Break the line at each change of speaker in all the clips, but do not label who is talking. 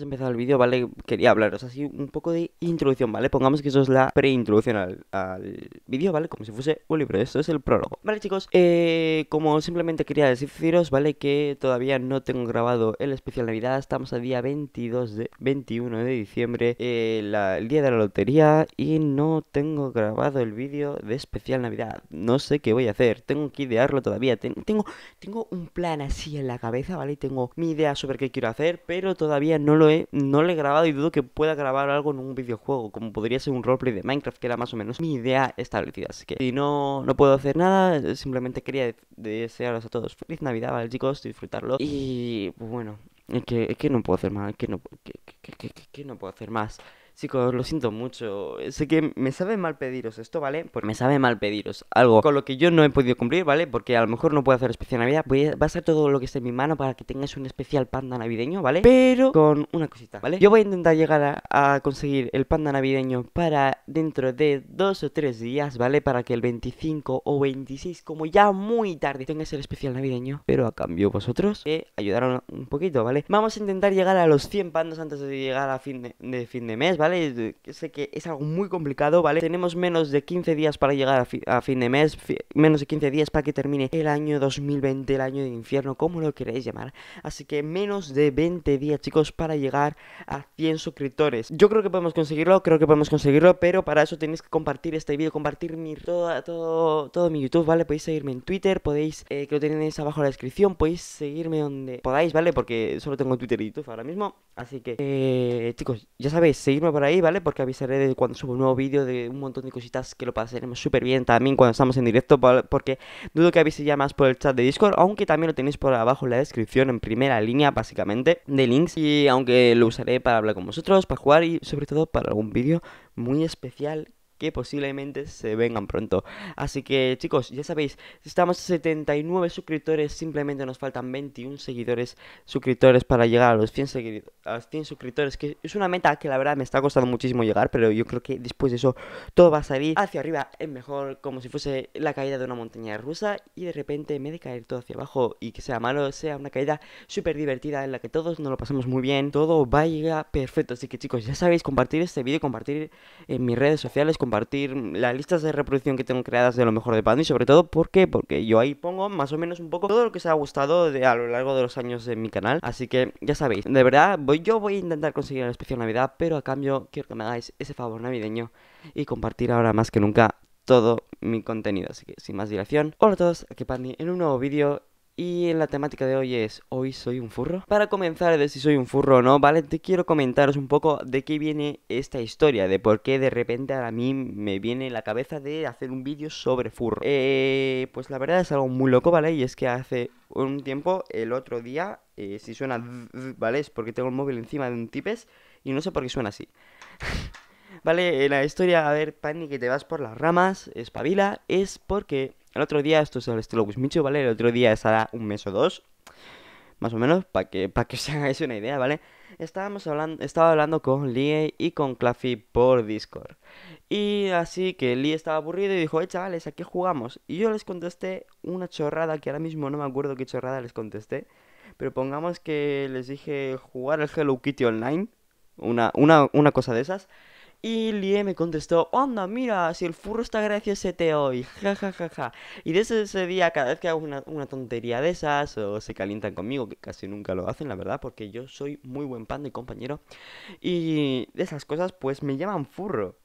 antes de el vídeo, ¿vale? Quería hablaros así un poco de introducción, ¿vale? Pongamos que eso es la preintroducción al, vídeo, ¿vale? Como si fuese un libro, esto es el prólogo. Vale, chicos, eh, como simplemente quería deciros, ¿vale? Que todavía no tengo grabado el especial Navidad, estamos a día 22 de 21 de diciembre, eh, el día de la lotería, y no tengo grabado el vídeo de especial Navidad. No sé qué voy a hacer, tengo que idearlo todavía, tengo, tengo un plan así en la cabeza, ¿vale? y Tengo mi idea sobre qué quiero hacer, pero todavía no lo eh, no lo he grabado y dudo que pueda grabar algo en un videojuego, como podría ser un roleplay de Minecraft, que era más o menos mi idea establecida. Así que si no, no puedo hacer nada, simplemente quería desearos a todos feliz Navidad, ¿vale, chicos? Disfrutarlo. Y pues bueno, es que, no puedo hacer más, que no, que no puedo hacer más. Chicos, lo siento mucho. Sé que me sabe mal pediros esto, ¿vale? Pues me sabe mal pediros algo con lo que yo no he podido cumplir, ¿vale? Porque a lo mejor no puedo hacer especial Navidad. Voy a, hacer todo lo que esté en mi mano para que tengáis un especial panda navideño, ¿vale? Pero con una cosita, ¿vale? Yo voy a intentar llegar a, conseguir el panda navideño para dentro de dos o tres días, ¿vale? Para que el 25 o 26, como ya muy tarde, tengáis el especial navideño. Pero a cambio vosotros, que eh, ayudaron un poquito, ¿vale? Vamos a intentar llegar a los 100 pandas antes de llegar a fin de, fin de mes, ¿vale? ¿vale? Sé que es algo muy complicado, ¿vale? Tenemos menos de 15 días para llegar a, fin de mes, menos de 15 días para que termine el año 2020, el año de infierno, como lo queréis llamar. Así que menos de 20 días, chicos, para llegar a 100 suscriptores. Yo creo que podemos conseguirlo, creo que podemos conseguirlo, pero para eso tenéis que compartir este vídeo, compartir mi, todo, todo, mi YouTube, ¿vale? Podéis seguirme en Twitter, podéis, eh, que lo tenéis abajo en la descripción, podéis seguirme donde podáis, ¿vale? Porque solo tengo Twitter y YouTube ahora mismo. Así que, eh, chicos, ya sabéis, seguirme por ahí, ¿vale? Porque avisaré de cuando subo un nuevo vídeo, de un montón de cositas que lo pasaremos súper bien también cuando estamos en directo, porque dudo que aviséis ya más por el chat de Discord, aunque también lo tenéis por abajo en la descripción, en primera línea, básicamente, de links. Y aunque lo usaré para hablar con vosotros, para jugar y sobre todo para algún vídeo muy especial posiblemente se vengan pronto. Así que chicos, ya sabéis, estamos a 79 suscriptores, simplemente nos faltan 21 seguidores, suscriptores para llegar a los 100, a los 100 suscriptores, que es una meta que la verdad me está costando muchísimo llegar, pero yo creo que después de eso todo va a salir hacia arriba, es mejor como si fuese la caída de una montaña rusa y de repente me de caer todo hacia abajo y que sea malo, sea una caída súper divertida en la que todos nos lo pasamos muy bien, todo vaya perfecto, así que chicos, ya sabéis, compartir este vídeo, compartir en mis redes sociales, compartir las listas de reproducción que tengo creadas de lo mejor de Pandy, sobre todo ¿por porque yo ahí pongo más o menos un poco todo lo que os ha gustado a lo largo de los años de mi canal, así que ya sabéis, de verdad yo voy a intentar conseguir una especial Navidad, pero a cambio quiero que me hagáis ese favor navideño y compartir ahora más que nunca todo mi contenido, así que sin más dilación, hola a todos, aquí Pandy en un nuevo vídeo y la temática de hoy es ¿Hoy soy un furro? Para comenzar de si soy un furro o no, ¿vale? Te quiero comentaros un poco de qué viene esta historia, de por qué de repente a mí me viene la cabeza de hacer un vídeo sobre furro. Eh, pues la verdad es algo muy loco, ¿vale? Y es que hace un tiempo, el otro día, eh, si suena, ¿vale? Es porque tengo el móvil encima de un tipes y no sé por qué suena así. Vale, eh, la historia, a ver, Pani, que te vas por las ramas, espabila, es porque el otro día esto es el estilo Wismichu, ¿vale? El otro día estará un mes o dos, más o menos, para que, para que os hagáis una idea, ¿vale? Estábamos hablando, estaba hablando con Lee y con Claffy por Discord. Y así que Lee estaba aburrido y dijo, eh, chavales, ¿a qué jugamos? Y yo les contesté una chorrada, que ahora mismo no me acuerdo qué chorrada les contesté. Pero pongamos que les dije jugar el Hello Kitty Online, una, una, una cosa de esas. Y Lie me contestó, anda, mira, si el furro está te hoy, ja, ja, ja, ja. Y desde ese día, cada vez que hago una, tontería de esas, o se calientan conmigo, que casi nunca lo hacen, la verdad, porque yo soy muy buen pan de compañero, y de esas cosas, pues me llaman furro.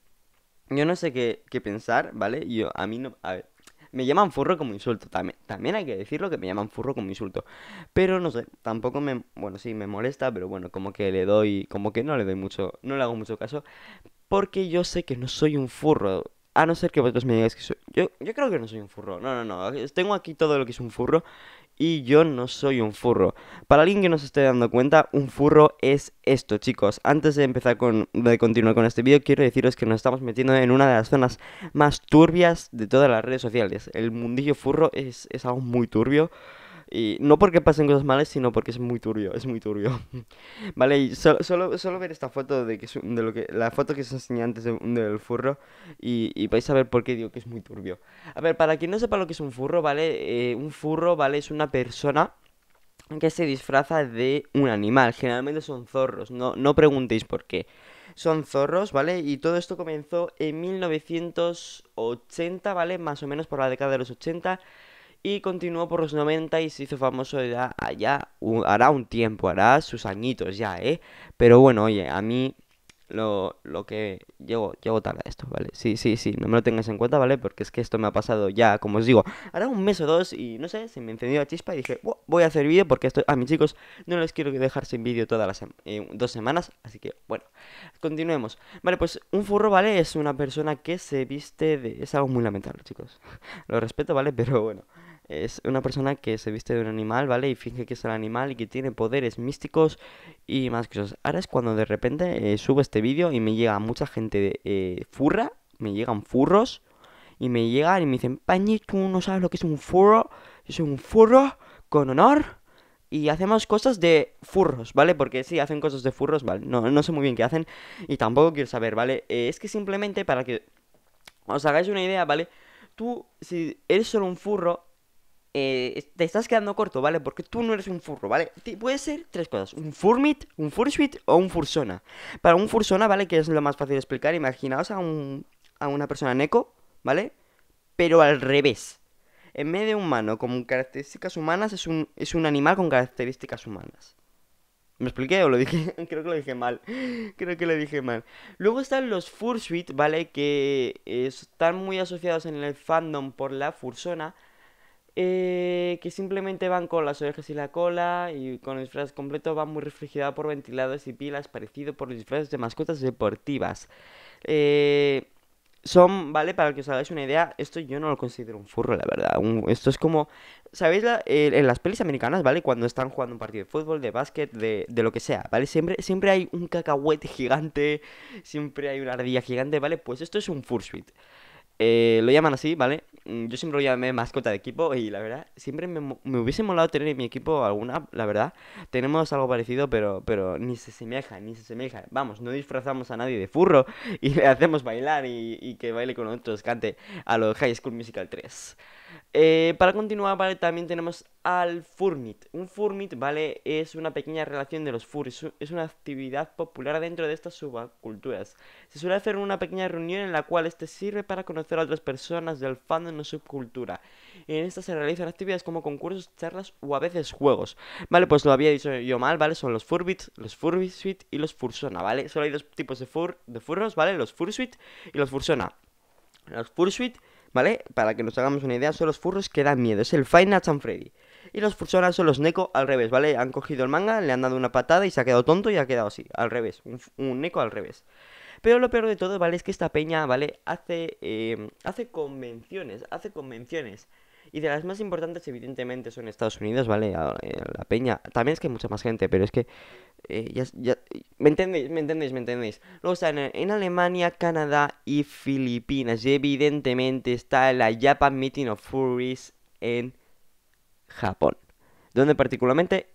Yo no sé qué, qué pensar, ¿vale? Yo, a mí no, a ver, me llaman furro como insulto. También, hay que decirlo que me llaman furro como insulto. Pero no sé, tampoco me. Bueno, sí, me molesta, pero bueno, como que le doy. Como que no le doy mucho. No le hago mucho caso. Porque yo sé que no soy un furro a no ser que vosotros me digáis que soy... Yo, yo creo que no soy un furro. No, no, no. Tengo aquí todo lo que es un furro y yo no soy un furro. Para alguien que no se esté dando cuenta, un furro es esto, chicos. Antes de empezar con de continuar con este vídeo, quiero deciros que nos estamos metiendo en una de las zonas más turbias de todas las redes sociales. El mundillo furro es, es algo muy turbio. Y no porque pasen cosas malas, sino porque es muy turbio, es muy turbio. vale, y solo, solo, ver esta foto de, que de lo que, la foto que os enseñé antes del furro y, vais a ver por qué digo que es muy turbio. A ver, para quien no sepa lo que es un furro, ¿vale? Eh, un furro, ¿vale? Es una persona que se disfraza de un animal. Generalmente son zorros, no, no preguntéis por qué son zorros, ¿vale? Y todo esto comenzó en 1980, ¿vale? Más o menos por la década de los 80 y continuó por los 90 y se hizo famoso ya, allá hará un tiempo, hará sus añitos ya, ¿eh? Pero bueno, oye, a mí lo, lo que llego, llego tarde a esto, ¿vale? Sí, sí, sí, no me lo tengas en cuenta, ¿vale? Porque es que esto me ha pasado ya, como os digo, hará un mes o dos y no sé, se me encendió la chispa y dije, voy a hacer vídeo porque esto... a mis chicos no les quiero dejar sin vídeo todas las eh, dos semanas, así que bueno, continuemos. Vale, pues un furro, ¿vale? Es una persona que se viste de... Es algo muy lamentable, chicos. lo respeto, ¿vale? Pero bueno es una persona que se viste de un animal, ¿vale? Y finge que es el animal y que tiene poderes místicos y más cosas. Ahora es cuando de repente eh, subo este vídeo y me llega mucha gente de eh, furra, me llegan furros y me llegan y me dicen, Pañito, tú no sabes lo que es un furro, es un furro con honor. Y hacemos cosas de furros, ¿vale? Porque sí, hacen cosas de furros, ¿vale? No, sé muy bien qué hacen y tampoco quiero saber, ¿vale? Eh, es que simplemente para que os hagáis una idea, ¿vale? Tú, si eres solo un furro, eh, te estás quedando corto, ¿vale? Porque tú no eres un furro, ¿vale? Puede ser tres cosas: un furmit, un fursuit o un fursona. Para un fursona, ¿vale? Que es lo más fácil de explicar. Imaginaos a, una persona neko, ¿vale? Pero al revés. En medio humano con características humanas, es un, animal con características humanas. ¿Me expliqué o lo dije? Creo que lo dije mal. Creo que lo dije mal. Luego están los fursuit, ¿vale? Que eh, están muy asociados en el fandom por la fursona eh, que simplemente van con las orejas y la cola y con el disfraz completo van muy refrigerados por ventiladores y pilas, parecido por los disfraces de mascotas deportivas. Eh, son, ¿vale? Para que os hagáis una idea, esto yo no lo considero un furro, la verdad. esto es como, ¿sabéis? en las pelis americanas, ¿vale? Cuando están jugando un partido de fútbol, de básquet, de, lo que sea, ¿vale? Siempre, siempre hay un cacahuete gigante, siempre hay una ardilla gigante, ¿vale? Pues esto es un fursuit. Eh, lo llaman así, ¿vale? Mm, yo siempre lo llamé mascota de equipo y la verdad, siempre me, hubiese molado tener en mi equipo alguna, la verdad. Tenemos algo parecido, pero, pero ni se semeja, ni se semeja. Vamos, no disfrazamos a nadie de furro y le hacemos bailar y, que baile con nosotros, cante a los High School Musical 3. Eh, para continuar, ¿vale? También tenemos al Furmit. Un Furmit, ¿vale? Es una pequeña relación de los fur Es una actividad popular dentro de estas subculturas. Se suele hacer una pequeña reunión en la cual este sirve para conocer a otras personas del fandom o subcultura. En esta se realizan actividades como concursos, charlas o a veces juegos. Vale, pues lo había dicho yo mal, ¿vale? Son los Furbits, los Furbisuit y los Fursona, ¿vale? Solo hay dos tipos de, fur de furros, ¿vale? Los Fursuit y los Fursona. Los Fursuit ¿Vale? Para que nos hagamos una idea, son los furros que dan miedo. Es el Fine Nights Freddy. Y los fursonas son los Neko al revés, ¿vale? Han cogido el manga, le han dado una patada y se ha quedado tonto y ha quedado así, al revés. Un, neco Neko al revés. Pero lo peor de todo, ¿vale? Es que esta peña, ¿vale? Hace, eh, hace convenciones, hace convenciones y de las más importantes, evidentemente, son Estados Unidos, ¿vale? Eh, la peña. También es que hay mucha más gente, pero es que. Eh, ¿Me entendéis? ¿Me entendéis? ¿Me entendéis? Luego están en Alemania, Canadá y Filipinas. Y evidentemente está la Japan Meeting of Furries en Japón. Donde particularmente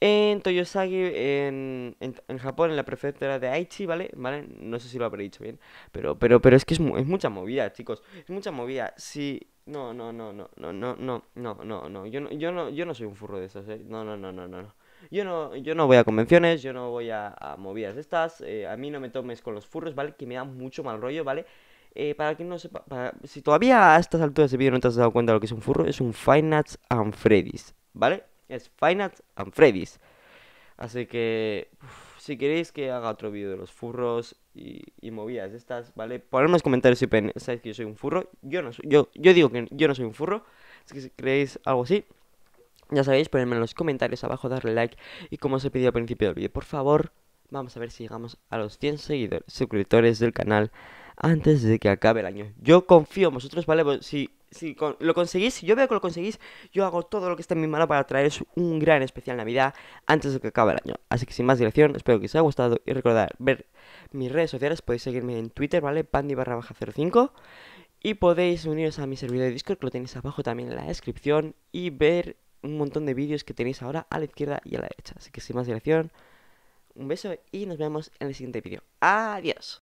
en Toyosaki, en, Japón, en la prefectura de Aichi, ¿vale? ¿vale? No sé si lo habré dicho bien, pero, pero, pero es que es, mucha movida, chicos. Es mucha movida. sí, no, no, no, no, no, no, no, no, no, no. Yo no, yo no, yo no soy un furro de esas, ¿eh? No, no, no, no, no. Yo no, yo no voy a convenciones, yo no voy a, movidas de estas. a mí no me tomes con los furros, ¿vale? Que me da mucho mal rollo, ¿vale? para quien no sepa, si todavía a estas alturas de vídeo no te has dado cuenta de lo que es un furro, es un Finance and Freddy's, ¿vale? es Finance and Freddy's. Así que si queréis que haga otro vídeo de los furros y, movidas estas, ¿vale? Ponedme en los comentarios si pensáis que yo soy un furro. Yo no soy, yo, yo digo que yo no soy un furro. si creéis algo así, ya sabéis, ponedme en los comentarios abajo, darle like. Y como os he pedido al principio del vídeo, por favor, vamos a ver si llegamos a los 100 seguidores, suscriptores del canal antes de que acabe el año. Yo confío en vosotros, ¿vale? Pues si si lo conseguís, si yo veo que lo conseguís, yo hago todo lo que está en mi mano para traeros un gran especial Navidad antes de que acabe el año. Así que sin más dirección, espero que os haya gustado y recordar ver mis redes sociales, podéis seguirme en Twitter, ¿vale? Pandi barra baja 05 y podéis uniros a mi servidor de Discord, que lo tenéis abajo también en la descripción y ver un montón de vídeos que tenéis ahora a la izquierda y a la derecha. Así que sin más dirección, un beso y nos vemos en el siguiente vídeo. Adiós.